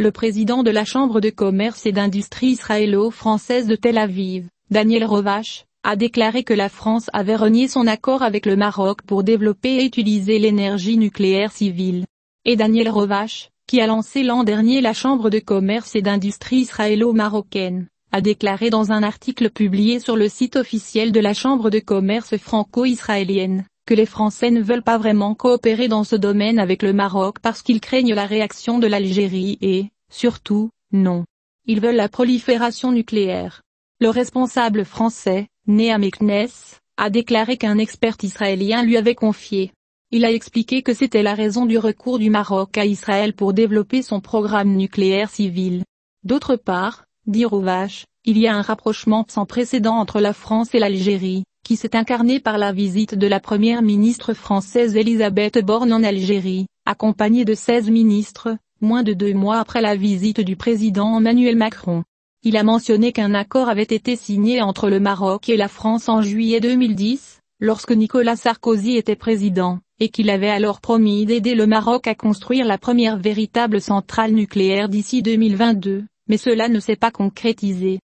le président de la Chambre de commerce et d'industrie israélo-française de Tel Aviv, Daniel Rovache, a déclaré que la France avait renié son accord avec le Maroc pour développer et utiliser l'énergie nucléaire civile. Et Daniel Rovache, qui a lancé l'an dernier la Chambre de commerce et d'industrie israélo-marocaine, a déclaré dans un article publié sur le site officiel de la Chambre de commerce franco-israélienne, que les Français ne veulent pas vraiment coopérer dans ce domaine avec le Maroc parce qu'ils craignent la réaction de l'Algérie et, surtout, non. Ils veulent la prolifération nucléaire. Le responsable français, né à Meknes, a déclaré qu'un expert israélien lui avait confié. Il a expliqué que c'était la raison du recours du Maroc à Israël pour développer son programme nucléaire civil. D'autre part, dit Rouvache, il y a un rapprochement sans précédent entre la France et l'Algérie qui s'est incarné par la visite de la première ministre française Elisabeth Borne en Algérie, accompagnée de 16 ministres, moins de deux mois après la visite du président Emmanuel Macron. Il a mentionné qu'un accord avait été signé entre le Maroc et la France en juillet 2010, lorsque Nicolas Sarkozy était président, et qu'il avait alors promis d'aider le Maroc à construire la première véritable centrale nucléaire d'ici 2022, mais cela ne s'est pas concrétisé.